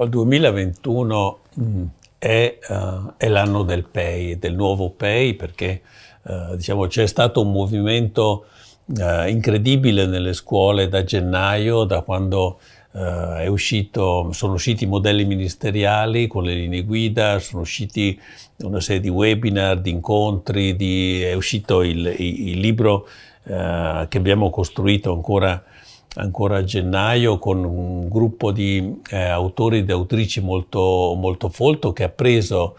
Il 2021 mm, è, uh, è, l'anno del PEI, del nuovo PEI, perché uh, diciamo, c'è stato un movimento uh, incredibile nelle scuole da gennaio, da quando uscito, sono usciti i modelli ministeriali con le linee guida, sono usciti una serie di webinar, di incontri, di, è uscito il, il libro che abbiamo costruito ancora ancora a gennaio con un gruppo di eh, autori ed autrici molto, molto folto che ha preso,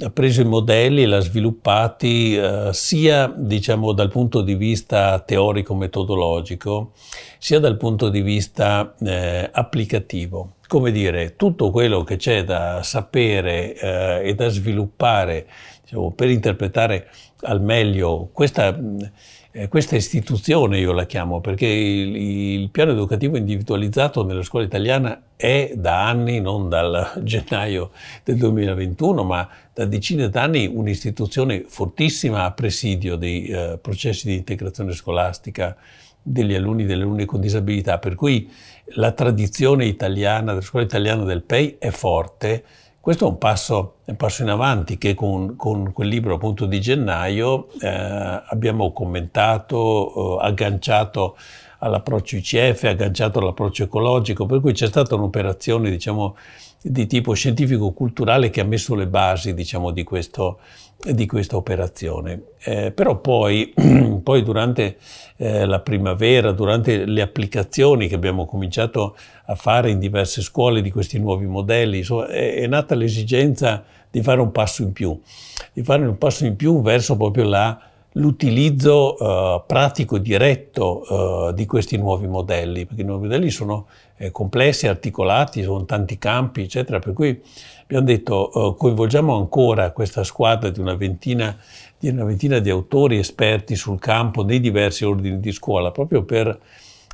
ha preso i modelli e li ha sviluppati eh, sia diciamo, dal punto di vista teorico-metodologico sia dal punto di vista eh, applicativo. Come dire, tutto quello che c'è da sapere eh, e da sviluppare diciamo, per interpretare al meglio questa... Mh, eh, questa istituzione io la chiamo perché il, il, piano educativo individualizzato nella scuola italiana è da anni, non dal gennaio del 2021, ma da decine d'anni un'istituzione fortissima a presidio dei eh, processi di integrazione scolastica degli alunni e delle alunne con disabilità, per cui la tradizione italiana, della scuola italiana del PEI è forte, questo è un passo, un passo in avanti che con, con, quel libro appunto di gennaio eh, abbiamo commentato, eh, agganciato all'approccio ICF, agganciato all'approccio ecologico, per cui c'è stata un'operazione diciamo, di tipo scientifico-culturale che ha messo le basi diciamo, di, questo, di, questa operazione. Eh, però poi, poi durante eh, la primavera, durante le applicazioni che abbiamo cominciato a fare in diverse scuole di questi nuovi modelli, insomma, è, è nata l'esigenza di fare un passo in più, di fare un passo in più verso proprio la l'utilizzo eh, pratico diretto eh, di questi nuovi modelli, perché i nuovi modelli sono eh, complessi, articolati, sono tanti campi, eccetera, per cui abbiamo detto eh, coinvolgiamo ancora questa squadra di una, ventina, di una ventina di autori esperti sul campo nei diversi ordini di scuola, proprio per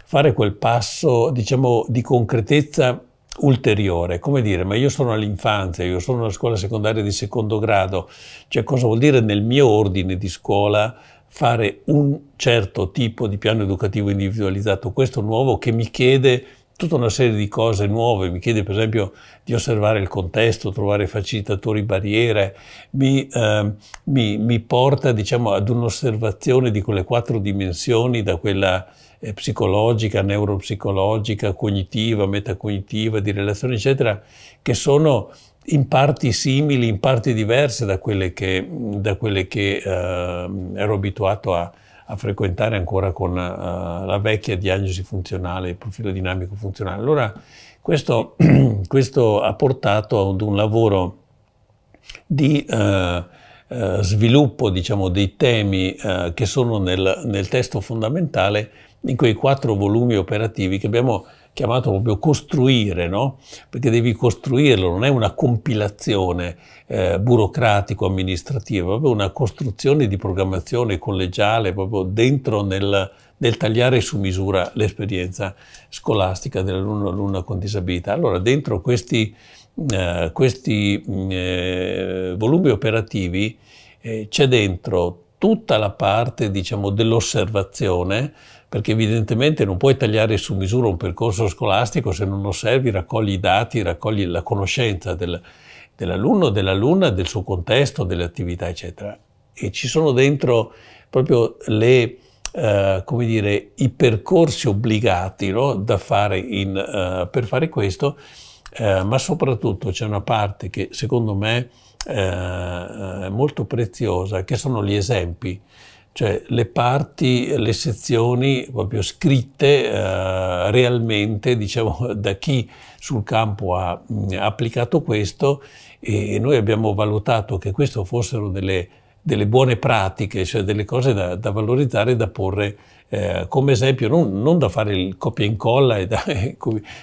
fare quel passo, diciamo, di concretezza ulteriore, come dire, ma io sono all'infanzia, io sono alla scuola secondaria di secondo grado, cioè cosa vuol dire nel mio ordine di scuola fare un certo tipo di piano educativo individualizzato, questo nuovo che mi chiede tutta una serie di cose nuove, mi chiede per esempio di osservare il contesto, trovare facilitatori barriere, mi, eh, mi, mi porta diciamo, ad un'osservazione di quelle quattro dimensioni, da quella eh, psicologica, neuropsicologica, cognitiva, metacognitiva, di relazione, eccetera, che sono in parti simili, in parti diverse da quelle che, da quelle che eh, ero abituato a, a frequentare ancora con uh, la vecchia diagnosi funzionale, il profilo dinamico funzionale. Allora questo, questo ha portato ad un lavoro di uh, uh, sviluppo diciamo, dei temi che sono nel, nel testo fondamentale in quei quattro volumi operativi che abbiamo chiamato proprio costruire, no? perché devi costruirlo, non è una compilazione eh, burocratico-amministrativa, è proprio una costruzione di programmazione collegiale, proprio dentro nel, nel tagliare su misura l'esperienza scolastica dell'alunno con disabilità. Allora, dentro questi, eh, questi mm, eh, volumi operativi eh, c'è dentro tutta la parte diciamo, dell'osservazione, perché evidentemente non puoi tagliare su misura un percorso scolastico se non osservi, raccogli i dati, raccogli la conoscenza del, dell'alunno, dell'alunna, del suo contesto, delle attività, eccetera. E ci sono dentro proprio le, Uh, come dire, i percorsi obbligati no? da fare in, uh, per fare questo, uh, ma soprattutto c'è una parte che secondo me eh, eh, molto preziosa, che sono gli esempi, cioè le parti, le sezioni proprio scritte eh, realmente, diciamo, da chi sul campo ha mh, mm, applicato questo e noi abbiamo valutato che questo fossero delle, delle buone pratiche, cioè delle cose da, da valorizzare e da porre eh, come esempio, non, non, da fare il copia e incolla, e da,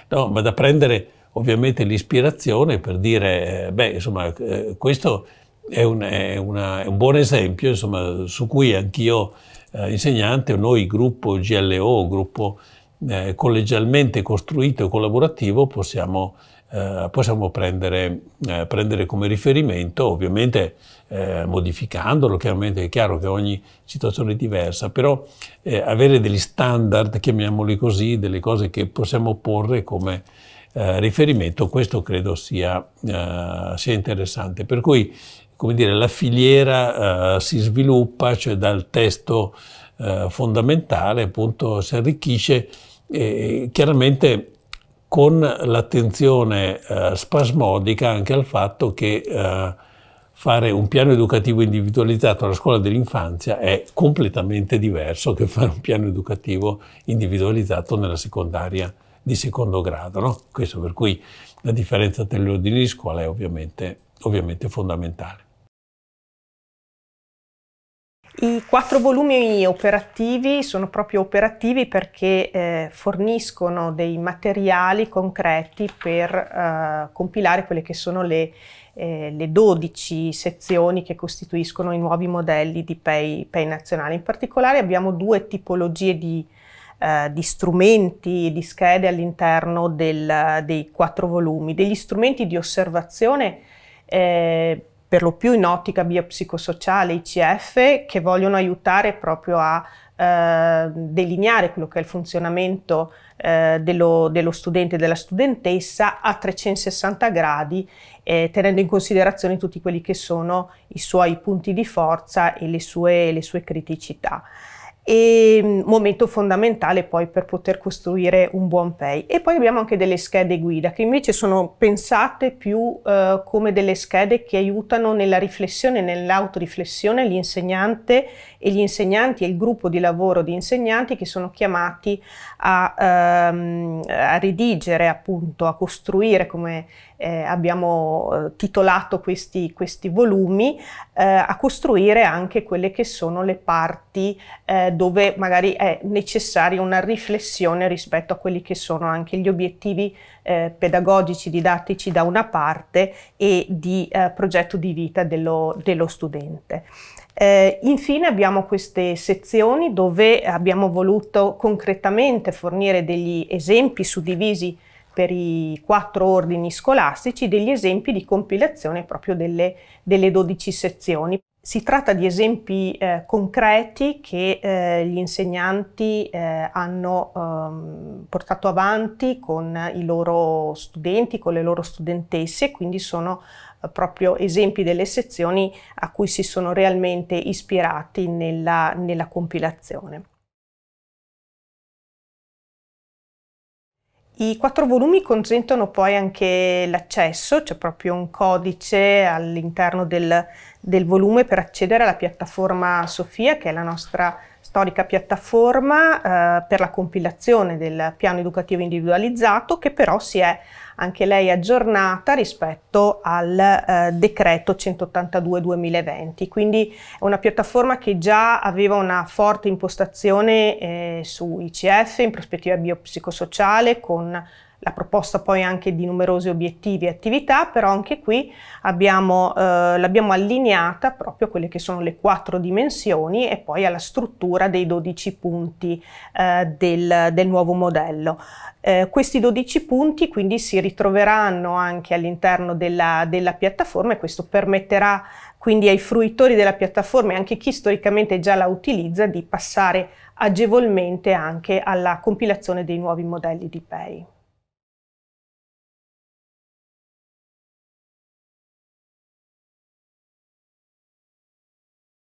no, ma da prendere ovviamente l'ispirazione per dire, eh, beh, insomma, eh, questo è un, è una, è un buon esempio, insomma, su cui anch'io eh, insegnante, noi gruppo GLO, gruppo eh, collegialmente costruito e collaborativo, possiamo, eh, possiamo prendere, eh, prendere, come riferimento, ovviamente modificandolo, chiaramente è chiaro che ogni situazione è diversa, però avere degli standard, chiamiamoli così, delle cose che possiamo porre come eh, riferimento, questo credo sia, eh, sia, interessante. Per cui, come dire, la filiera eh, si sviluppa, cioè dal testo eh, fondamentale, appunto, si arricchisce chiaramente con l'attenzione spasmodica anche al fatto che fare un piano educativo individualizzato alla scuola dell'infanzia è completamente diverso che fare un piano educativo individualizzato nella secondaria di secondo grado. No? Questo per cui la differenza tra le ordini di scuola è ovviamente, ovviamente fondamentale. I quattro volumi operativi sono proprio operativi perché eh, forniscono dei materiali concreti per eh, compilare quelle che sono le, eh, le, 12 sezioni che costituiscono i nuovi modelli di PEI, pay nazionale. In particolare abbiamo due tipologie di, eh, eh, di strumenti, di schede all'interno del, dei quattro volumi, degli strumenti di osservazione eh, per lo più in ottica biopsicosociale, ICF, che vogliono aiutare proprio a eh, delineare quello che è il funzionamento eh, dello, dello, studente e della studentessa a 360 gradi, eh, tenendo in considerazione tutti quelli che sono i suoi punti di forza e le sue, le sue criticità e mm, momento fondamentale poi per poter costruire un buon pay. E poi abbiamo anche delle schede guida che invece sono pensate più eh, come delle schede che aiutano nella riflessione, nell'autoriflessione l'insegnante e gli insegnanti e il gruppo di lavoro di insegnanti che sono chiamati a, ehm, a redigere, appunto, a costruire come eh, abbiamo eh, titolato questi, questi volumi, eh, a costruire anche quelle che sono le parti eh, dove magari è necessaria una riflessione rispetto a quelli che sono anche gli obiettivi eh, pedagogici, didattici da una parte e di eh, progetto di vita dello, dello studente. Eh, infine abbiamo queste sezioni dove abbiamo voluto concretamente fornire degli esempi suddivisi per i quattro ordini scolastici degli esempi di compilazione proprio delle, delle 12 sezioni. Si tratta di esempi eh, concreti che eh, gli insegnanti eh, hanno ehm, portato avanti con i loro studenti, con le loro studentesse, quindi sono eh, proprio esempi delle sezioni a cui si sono realmente ispirati nella, nella compilazione. I quattro volumi consentono poi anche l'accesso, c'è proprio un codice all'interno del, del, volume per accedere alla piattaforma Sofia, che è la nostra storica piattaforma eh, per la compilazione del piano educativo individualizzato, che però si è anche lei aggiornata rispetto al eh, decreto 182-2020. Quindi è una piattaforma che già aveva una forte impostazione eh, su ICF, in prospettiva biopsicosociale, con la proposta poi anche di numerosi obiettivi e attività, però anche qui abbiamo, eh, l'abbiamo allineata proprio a quelle che sono le quattro dimensioni e poi alla struttura dei 12 punti eh, del, del, nuovo modello. Eh, questi 12 punti quindi si ritroveranno anche all'interno della, della piattaforma e questo permetterà quindi ai fruitori della piattaforma e anche chi storicamente già la utilizza di passare agevolmente anche alla compilazione dei nuovi modelli di Pay.